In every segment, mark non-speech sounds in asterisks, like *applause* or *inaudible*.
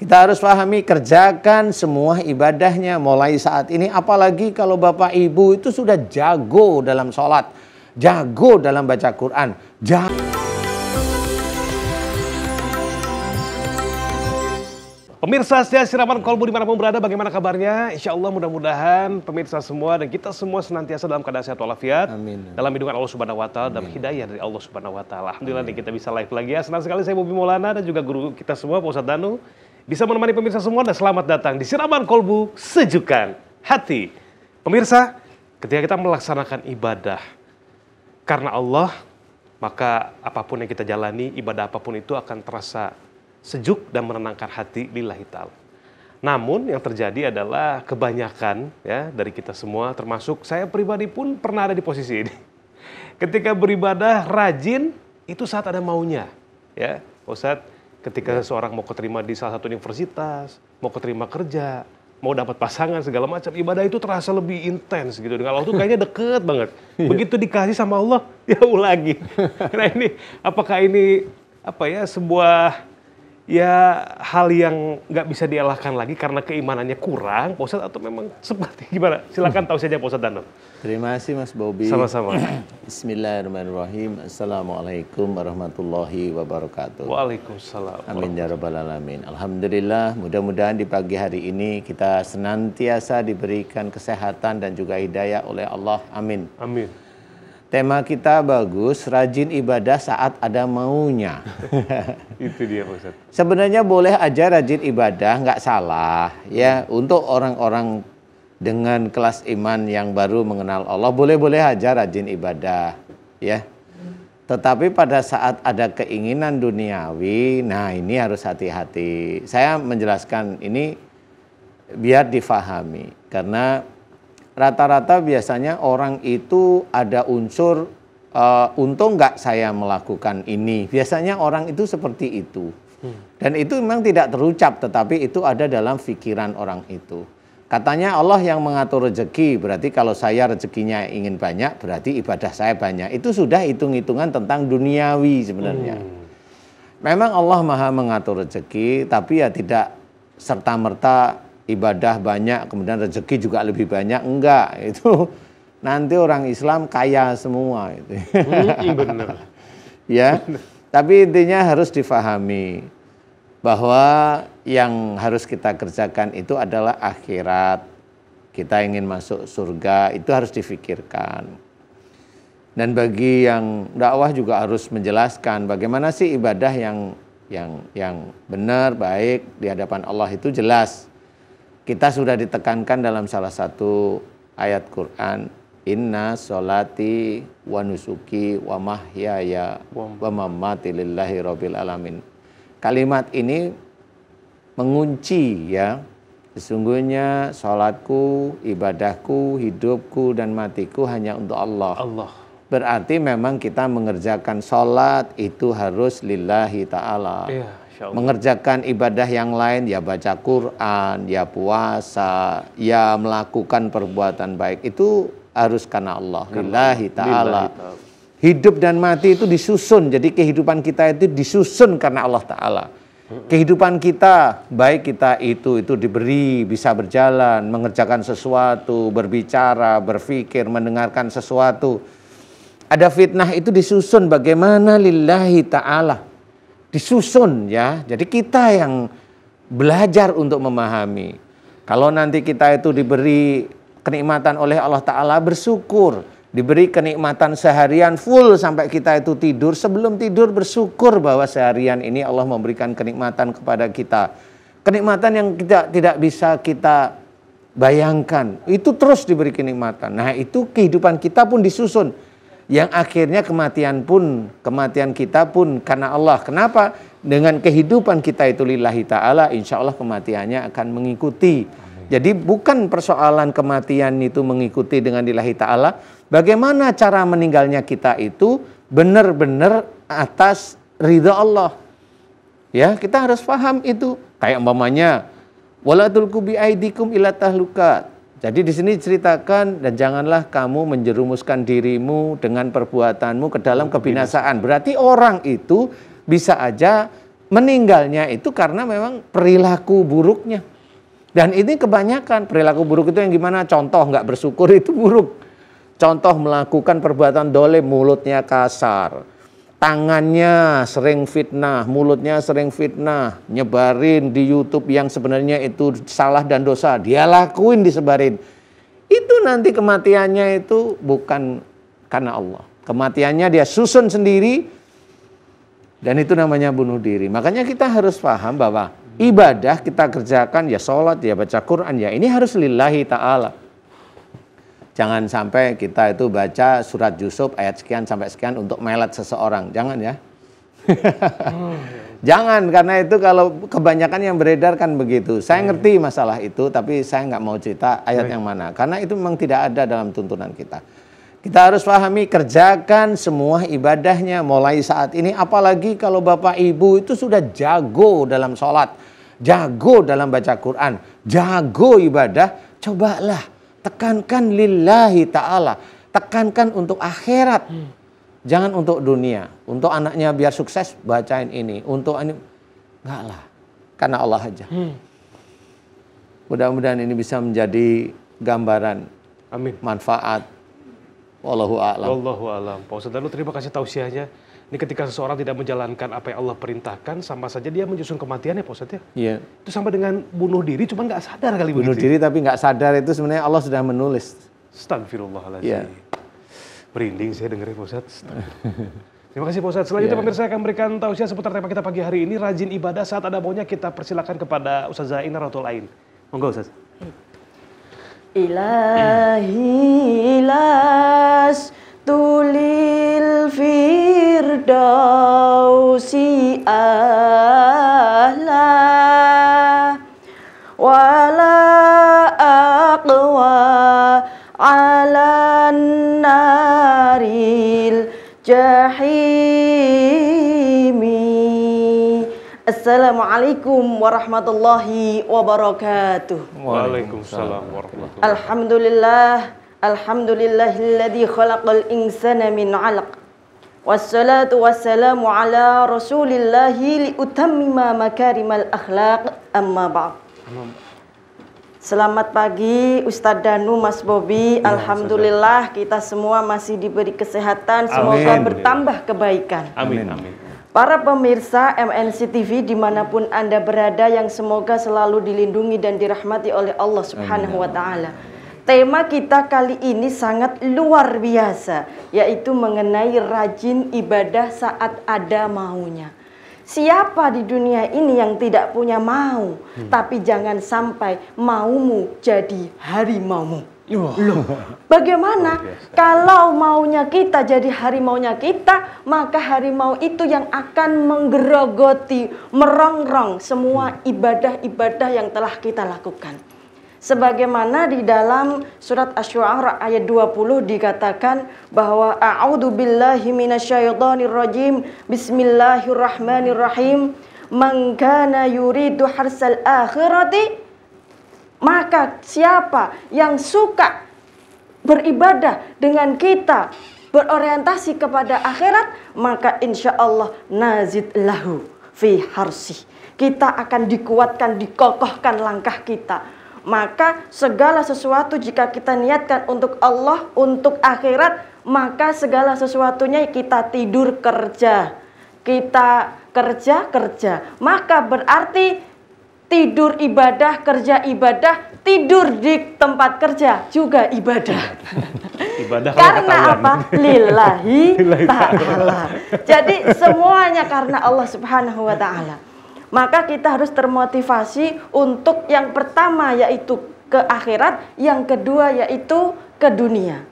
Kita harus pahami, kerjakan semua ibadahnya mulai saat ini. Apalagi kalau Bapak Ibu itu sudah jago dalam sholat, jago dalam baca Quran, jago. Pemirsa setia siraman kolbu dimanapun berada bagaimana kabarnya? Insya Allah mudah-mudahan pemirsa semua dan kita semua senantiasa dalam keadaan sehat walafiat. Amin. Dalam lindungan Allah subhanahu wa ta'ala, dalam hidayah dari Allah subhanahu wa ta'ala. Alhamdulillah nih kita bisa live lagi ya. Senang sekali saya Bobi Maulana dan juga guru kita semua Pak Ustadz Danu bisa menemani pemirsa semua dan selamat datang di Siraman Kolbu Sejukkan Hati. Pemirsa, ketika kita melaksanakan ibadah karena Allah, maka apapun yang kita jalani, ibadah apapun itu akan terasa sejuk dan menenangkan hati lillahi ta'ala. Namun yang terjadi adalah kebanyakan ya dari kita semua termasuk saya pribadi pun pernah ada di posisi ini. Ketika beribadah rajin itu saat ada maunya ya. Ustadz Ketika yeah. seseorang mau keterima di salah satu universitas, mau keterima kerja, mau dapat pasangan segala macam, ibadah itu terasa lebih intens gitu. Dengan Allah tuh kayaknya deket banget. Iya. Begitu dikasih sama Allah, *laughs* ya lagi. Nah ini, apakah ini apa ya sebuah ya hal yang nggak bisa dielakkan lagi karena keimanannya kurang, Pak atau memang *laughs* seperti gimana? Silakan tahu saja Pak Ustadz Terima kasih Mas Bobi. Sama-sama. *clears throat* Bismillahirrahmanirrahim. Assalamualaikum warahmatullahi wabarakatuh. Waalaikumsalam. Amin ya rabbal alamin. Alhamdulillah, mudah-mudahan di pagi hari ini kita senantiasa diberikan kesehatan dan juga hidayah oleh Allah. Amin. Amin. Tema kita bagus, rajin ibadah saat ada maunya. *laughs* Itu dia Ustaz. Sebenarnya boleh aja rajin ibadah, nggak salah. Ya, untuk orang-orang dengan kelas iman yang baru mengenal Allah, boleh-boleh aja rajin ibadah. Ya, tetapi pada saat ada keinginan duniawi, nah ini harus hati-hati. Saya menjelaskan ini biar difahami karena rata-rata biasanya orang itu ada unsur uh, untung nggak saya melakukan ini. Biasanya orang itu seperti itu. Dan itu memang tidak terucap tetapi itu ada dalam pikiran orang itu. Katanya Allah yang mengatur rezeki, berarti kalau saya rezekinya ingin banyak, berarti ibadah saya banyak. Itu sudah hitung-hitungan tentang duniawi sebenarnya. Hmm. Memang Allah Maha mengatur rezeki, tapi ya tidak serta-merta ibadah banyak kemudian rezeki juga lebih banyak enggak *laughs* itu nanti orang Islam kaya semua itu hmm, iya, benar *laughs* ya tapi intinya harus difahami bahwa yang harus kita kerjakan itu adalah akhirat kita ingin masuk surga itu harus difikirkan dan bagi yang dakwah juga harus menjelaskan bagaimana sih ibadah yang yang yang benar baik di hadapan Allah itu jelas kita sudah ditekankan dalam salah satu ayat Quran, Inna solati wa nusuki wa mahyaya wa mamati lillahi rabbil alamin. Kalimat ini mengunci ya, sesungguhnya salatku, ibadahku, hidupku dan matiku hanya untuk Allah. Allah. Berarti memang kita mengerjakan salat itu harus lillahi taala. yeah mengerjakan ibadah yang lain, ya baca Quran, ya puasa, ya melakukan perbuatan baik. Itu harus karena Allah. Lillahi ta'ala. Hidup dan mati itu disusun. Jadi kehidupan kita itu disusun karena Allah Ta'ala. Kehidupan kita, baik kita itu, itu diberi, bisa berjalan, mengerjakan sesuatu, berbicara, berpikir, mendengarkan sesuatu. Ada fitnah itu disusun bagaimana lillahi ta'ala disusun ya. Jadi kita yang belajar untuk memahami. Kalau nanti kita itu diberi kenikmatan oleh Allah Ta'ala bersyukur. Diberi kenikmatan seharian full sampai kita itu tidur. Sebelum tidur bersyukur bahwa seharian ini Allah memberikan kenikmatan kepada kita. Kenikmatan yang tidak, tidak bisa kita bayangkan. Itu terus diberi kenikmatan. Nah itu kehidupan kita pun disusun yang akhirnya kematian pun, kematian kita pun karena Allah. Kenapa? Dengan kehidupan kita itu lillahi ta'ala, insya Allah kematiannya akan mengikuti. Jadi bukan persoalan kematian itu mengikuti dengan lillahi ta'ala. Bagaimana cara meninggalnya kita itu benar-benar atas ridha Allah. Ya, kita harus paham itu. Kayak umpamanya, walatul kubi aidikum ila tahlukat jadi di sini ceritakan dan janganlah kamu menjerumuskan dirimu dengan perbuatanmu ke dalam kebinasaan. Berarti orang itu bisa aja meninggalnya itu karena memang perilaku buruknya. Dan ini kebanyakan perilaku buruk itu yang gimana? Contoh nggak bersyukur itu buruk. Contoh melakukan perbuatan dole mulutnya kasar tangannya sering fitnah, mulutnya sering fitnah, nyebarin di YouTube yang sebenarnya itu salah dan dosa, dia lakuin disebarin. Itu nanti kematiannya itu bukan karena Allah. Kematiannya dia susun sendiri dan itu namanya bunuh diri. Makanya kita harus paham bahwa ibadah kita kerjakan ya sholat, ya baca Quran, ya ini harus lillahi ta'ala. Jangan sampai kita itu baca surat Yusuf ayat sekian sampai sekian untuk melet seseorang. Jangan ya. *laughs* Jangan karena itu kalau kebanyakan yang beredar kan begitu. Saya iya. ngerti masalah itu tapi saya nggak mau cerita ayat yang mana karena itu memang tidak ada dalam tuntunan kita. Kita harus pahami kerjakan semua ibadahnya mulai saat ini apalagi kalau Bapak Ibu itu sudah jago dalam sholat, jago dalam baca Quran, jago ibadah, cobalah Tekankan lillahi ta'ala. Tekankan untuk akhirat. Hmm. Jangan untuk dunia. Untuk anaknya biar sukses bacain ini. Untuk ini. Enggak lah. Karena Allah aja. Hmm. Mudah-mudahan ini bisa menjadi gambaran. Amin. Manfaat. Wallahu a'lam. Wallahu a'lam. Pak Ustadz, terima kasih tausiahnya. Ini ketika seseorang tidak menjalankan apa yang Allah perintahkan, sama saja dia menyusun kematian ya Pak Ustadz ya? Iya. Itu sama dengan bunuh diri, cuma nggak sadar kali Bunuh diri tapi nggak sadar itu sebenarnya Allah sudah menulis. Astagfirullahaladzim. Iya. Berinding saya dengar Pak Ustadz. Terima kasih Pak Ustadz. Selanjutnya yeah. pemirsa akan memberikan tausiah seputar tema kita pagi hari ini. Rajin ibadah saat ada maunya kita persilakan kepada Ustaz Zain atau lain. Monggo Ustaz. Ilahi las tulis firdausi wa wala aqwa ala naril jahimi Assalamualaikum warahmatullahi wabarakatuh Waalaikumsalam warahmatullahi Alhamdulillah Alhamdulillahilladzi khalaqal insana min 'alaq Wassalatu wassalamu ala rasulillahi liutammima makarimal akhlaq amma ba'd. Selamat pagi Ustadz Danu Mas Bobi. Ya, Alhamdulillah kita semua masih diberi kesehatan, semoga Amin. bertambah kebaikan. Amin. Amin. Para pemirsa MNC TV dimanapun Anda berada yang semoga selalu dilindungi dan dirahmati oleh Allah Subhanahu wa taala. Tema kita kali ini sangat luar biasa, yaitu mengenai rajin ibadah saat ada maunya. Siapa di dunia ini yang tidak punya mau, hmm. tapi jangan sampai maumu jadi harimaumu. Loh, bagaimana oh, kalau maunya kita jadi harimaunya kita, maka harimau itu yang akan menggerogoti, merongrong semua hmm. ibadah-ibadah yang telah kita lakukan sebagaimana di dalam surat Asy-Syu'ara ayat 20 dikatakan bahwa a'udzu billahi minasyaitonir rajim bismillahirrahmanirrahim man kana yuridu harsal akhirati maka siapa yang suka beribadah dengan kita berorientasi kepada akhirat maka insya Allah nazid lahu fi harsi kita akan dikuatkan dikokohkan langkah kita maka segala sesuatu jika kita niatkan untuk Allah, untuk akhirat, maka segala sesuatunya kita tidur kerja. Kita kerja kerja. Maka berarti tidur ibadah, kerja ibadah, tidur di tempat kerja juga ibadah. *laughs* ibadah karena apa? Lillahi *laughs* taala. Jadi semuanya karena Allah Subhanahu wa taala maka kita harus termotivasi untuk yang pertama yaitu ke akhirat, yang kedua yaitu ke dunia.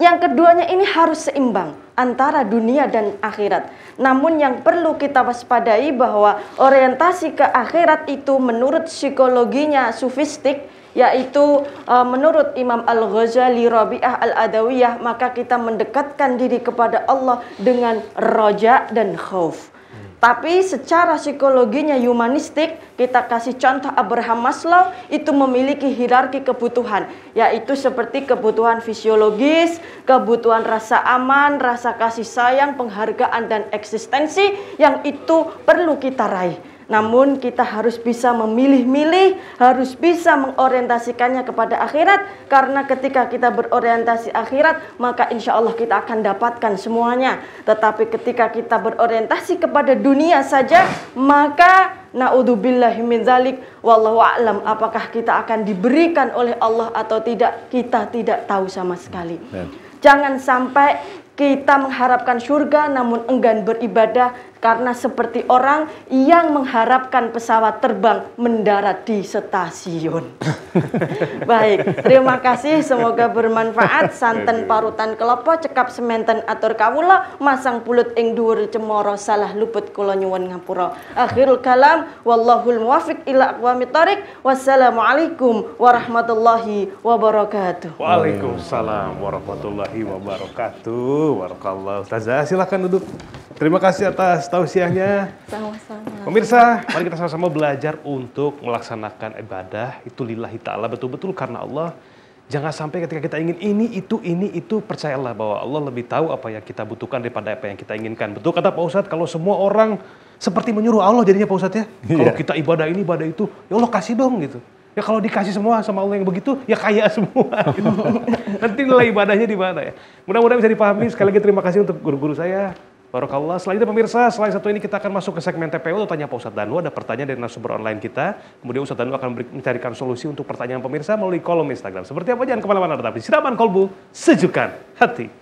Yang keduanya ini harus seimbang antara dunia dan akhirat. Namun yang perlu kita waspadai bahwa orientasi ke akhirat itu menurut psikologinya sufistik yaitu e, menurut Imam Al-Ghazali Rabi'ah Al-Adawiyah maka kita mendekatkan diri kepada Allah dengan roja dan khauf tapi secara psikologinya humanistik, kita kasih contoh Abraham Maslow itu memiliki hierarki kebutuhan, yaitu seperti kebutuhan fisiologis, kebutuhan rasa aman, rasa kasih sayang, penghargaan dan eksistensi yang itu perlu kita raih. Namun kita harus bisa memilih-milih, harus bisa mengorientasikannya kepada akhirat karena ketika kita berorientasi akhirat maka insya Allah kita akan dapatkan semuanya. Tetapi ketika kita berorientasi kepada dunia saja maka naudzubillahi min zalik wallahu apakah kita akan diberikan oleh Allah atau tidak kita tidak tahu sama sekali. Ya. Jangan sampai kita mengharapkan surga namun enggan beribadah karena seperti orang yang mengharapkan pesawat terbang mendarat di stasiun. *laughs* Baik, terima kasih. Semoga bermanfaat. Santan parutan kelopo, cekap sementen atur kawula, masang pulut ing dhuwur cemoro salah luput kula nyuwun ngapura. Akhirul kalam, wallahul muwafiq ila aqwamit thariq. Wassalamualaikum warahmatullahi wabarakatuh. Waalaikumsalam warahmatullahi wabarakatuh. Warahmatullahi Ustazah, silahkan duduk. Terima kasih atas tausiahnya. Sama-sama. Pemirsa, mari kita sama-sama belajar untuk melaksanakan ibadah itu lillahi ta'ala betul-betul karena Allah. Jangan sampai ketika kita ingin ini, itu, ini, itu, percayalah bahwa Allah lebih tahu apa yang kita butuhkan daripada apa yang kita inginkan. Betul kata Pak Ustadz, kalau semua orang seperti menyuruh Allah jadinya Pak Ustadz ya. Iya. Kalau yeah. kita ibadah ini, ibadah itu, ya Allah kasih dong gitu. Ya kalau dikasih semua sama Allah yang begitu, ya kaya semua. *laughs* Gitu. Nanti nilai ibadahnya di mana ya. Mudah-mudahan bisa dipahami. Sekali lagi terima kasih untuk guru-guru saya, Barokallah. itu, pemirsa, selain satu ini kita akan masuk ke segmen TPU atau tanya Pak Ustadz Danu. Ada pertanyaan dari narasumber online kita. Kemudian Ustadz Danu akan mencarikan solusi untuk pertanyaan pemirsa melalui kolom Instagram. Seperti apa? Jangan kemana-mana tetapi di Siraman Kolbu, sejukkan hati.